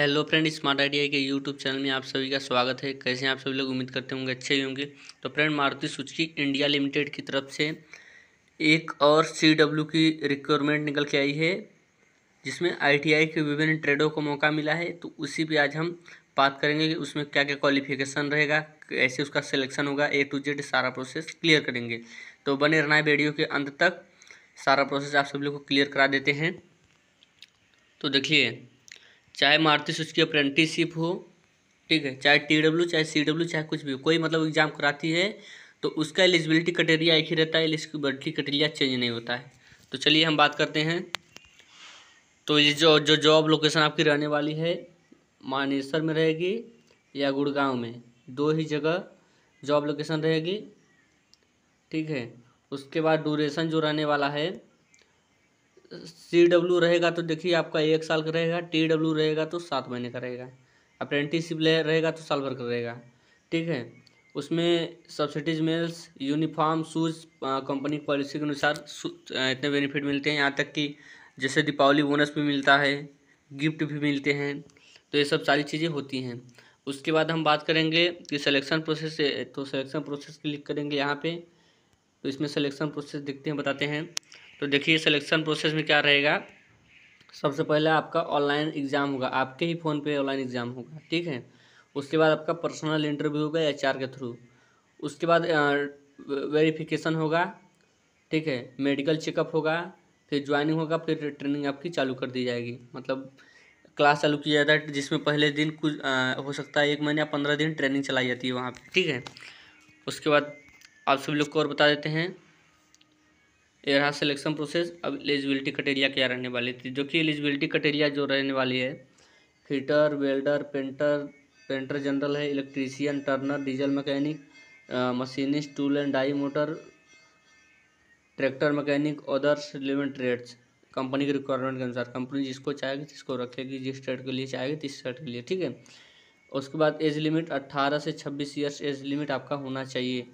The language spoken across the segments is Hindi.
हेलो फ्रेंड स्मार्ट आइडिया के यूट्यूब चैनल में आप सभी का स्वागत है कैसे आप सभी लोग उम्मीद करते होंगे अच्छे ही होंगे तो friend Maruti Suzuki India limited की तरफ से एक और सी डब्ल्यू की रिक्वायरमेंट निकल के आई है जिसमें आईटीआई के विभिन्न ट्रेडों को मौका मिला है तो उसी पे आज हम बात करेंगे कि उसमें क्या क्या क्वालिफिकेशन रहेगा कैसे उसका सिलेक्शन होगा ए टू जेड सारा प्रोसेस क्लियर करेंगे तो बने रहना है वीडियो के अंत तक सारा प्रोसेस आप सभी लोग को क्लियर करा देते हैं तो देखिए चाहे मारुति सुजुकी अप्रेंटिसशिप हो ठीक है चाहे टी डब्ल्यू चाहे सी डब्ल्यू चाहे कुछ भी हो कोई मतलब एग्जाम कराती है तो उसका एलिजिबिलिटी क्राइटेरिया एक ही रहता है एलिजिबिलिटी क्राइटेरिया चेंज नहीं होता है तो चलिए हम बात करते हैं तो ये जो जो जॉब लोकेशन आपकी रहने वाली है मानेसर में रहेगी या गुड़गांव में दो ही जगह जॉब लोकेशन रहेगी ठीक है उसके बाद ड्यूरेशन जो रहने वाला है सी डब्ल्यू रहेगा तो देखिए आपका एक साल का रहेगा टी डब्ल्यू रहेगा तो सात महीने का रहेगा अप्रेंटिसशिप रहेगा तो साल भर का रहेगा ठीक है उसमें subsidies meals uniform shoes company policy के अनुसार इतने बेनिफिट मिलते हैं यहाँ तक कि जैसे दीपावली बोनस भी मिलता है गिफ्ट भी मिलते हैं तो ये सब सारी चीज़ें होती हैं उसके बाद हम बात करेंगे कि सिलेक्शन प्रोसेस तो सिलेक्शन प्रोसेस क्लिक करेंगे यहाँ पे तो इसमें सिलेक्शन प्रोसेस देखते हैं बताते हैं तो देखिए सिलेक्शन प्रोसेस में क्या रहेगा सबसे पहले आपका ऑनलाइन एग्ज़ाम होगा आपके ही फ़ोन पे ऑनलाइन एग्ज़ाम होगा ठीक है उसके बाद आपका पर्सनल इंटरव्यू होगा एच के थ्रू उसके बाद वेरिफिकेशन होगा ठीक है मेडिकल चेकअप होगा फिर ज्वाइनिंग होगा फिर ट्रेनिंग आपकी चालू कर दी जाएगी मतलब क्लास चालू किया जाता है जिसमें पहले दिन कुछ आ, हो सकता है एक महीने या पंद्रह दिन ट्रेनिंग चलाई जाती है वहाँ पर ठीक है उसके बाद आप सभी लोग को और बता देते हैं यहाँ सिलेक्शन प्रोसेस अब एलिजिबिलिटी क्राइटेरिया क्या रहने वाली थी जो कि एलिजिबिलिटी क्राइटेरिया जो रहने वाली है fitter welder painter painter general है electrician turner diesel mechanic machinist tool and die motor tractor mechanic others relevant trades company के रिक्वायरमेंट के अनुसार कंपनी जिसको चाहेगी जिसको रखेगी जिस ट्रेड के लिए चाहेगी तीस ट्रेड के लिए ठीक है उसके बाद एज लिमिट अट्ठारह से छब्बीस ईयर्स एज लिमिट आपका होना चाहिए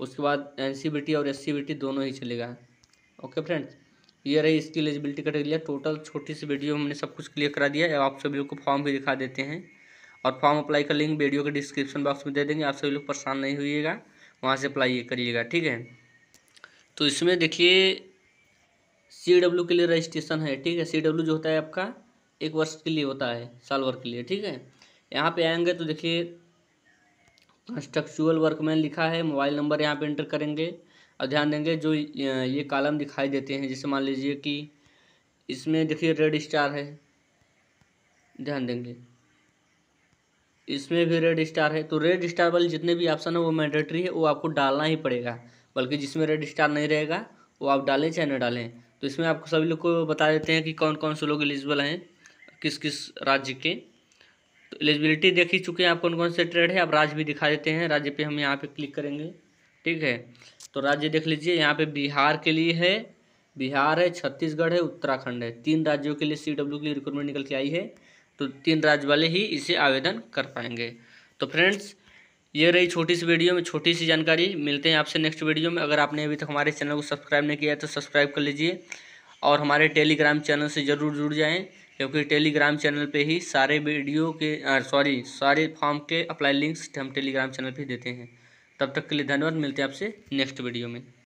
उसके बाद एन और एस दोनों ही चलेगा ओके फ्रेंड्स ये रही इसकी एलिजिबिलिटी क्राइटेरिया टोटल छोटी सी वीडियो हमने सब कुछ क्लियर करा दिया है आप सभी लोग को फॉर्म भी दिखा देते हैं और फॉर्म अप्लाई का लिंक वीडियो के डिस्क्रिप्शन बॉक्स में दे देंगे आप सभी लोग परेशान नहीं हुईगा वहाँ से अप्लाई करिएगा ठीक है तो इसमें देखिए सी डब्ल्यू के लिए रजिस्ट्रेशन है ठीक है सी डब्ल्यू जो होता है आपका एक वर्ष के लिए होता है साल वर्क के लिए ठीक है यहाँ पे आएंगे तो देखिए कंस्ट्रक्चुअल वर्कमैन लिखा है मोबाइल नंबर यहाँ पे एंटर करेंगे अब ध्यान देंगे जो ये कालम दिखाई देते हैं जैसे मान लीजिए कि इसमें देखिए रेड स्टार है ध्यान देंगे इसमें भी रेड स्टार है तो रेड स्टार वाले जितने भी ऑप्शन है वो मैंडेटरी है वो आपको डालना ही पड़ेगा बल्कि जिसमें रेड स्टार नहीं रहेगा वो आप डालें चाहे ना डालें तो इसमें आपको सभी लोग को बता देते हैं कि कौन कौन से लोग एलिजिबल हैं किस किस राज्य के तो एलिजिबिलिटी देख ही चुके हैं आप कौन कौन से ट्रेड है आप राज्य भी दिखा देते हैं राज्य पे हम यहाँ पे क्लिक करेंगे ठीक है तो राज्य देख लीजिए यहाँ पे बिहार के लिए है बिहार है छत्तीसगढ़ है उत्तराखंड है तीन राज्यों के लिए सी डब्ल्यू के लिए रिक्रूटमेंट निकल के आई है तो तीन राज्य वाले ही इसे आवेदन कर पाएंगे तो फ्रेंड्स ये रही छोटी सी वीडियो में छोटी सी जानकारी मिलते हैं आपसे नेक्स्ट वीडियो में अगर आपने अभी तक हमारे चैनल को सब्सक्राइब नहीं किया है तो सब्सक्राइब कर लीजिए और हमारे टेलीग्राम चैनल से ज़रूर जुड़ जाएँ क्योंकि टेलीग्राम चैनल पे ही सारे वीडियो के सॉरी सारे फॉर्म के अप्लाई लिंक्स हम टेलीग्राम चैनल पे देते हैं तब तक के लिए धन्यवाद मिलते हैं आपसे नेक्स्ट वीडियो में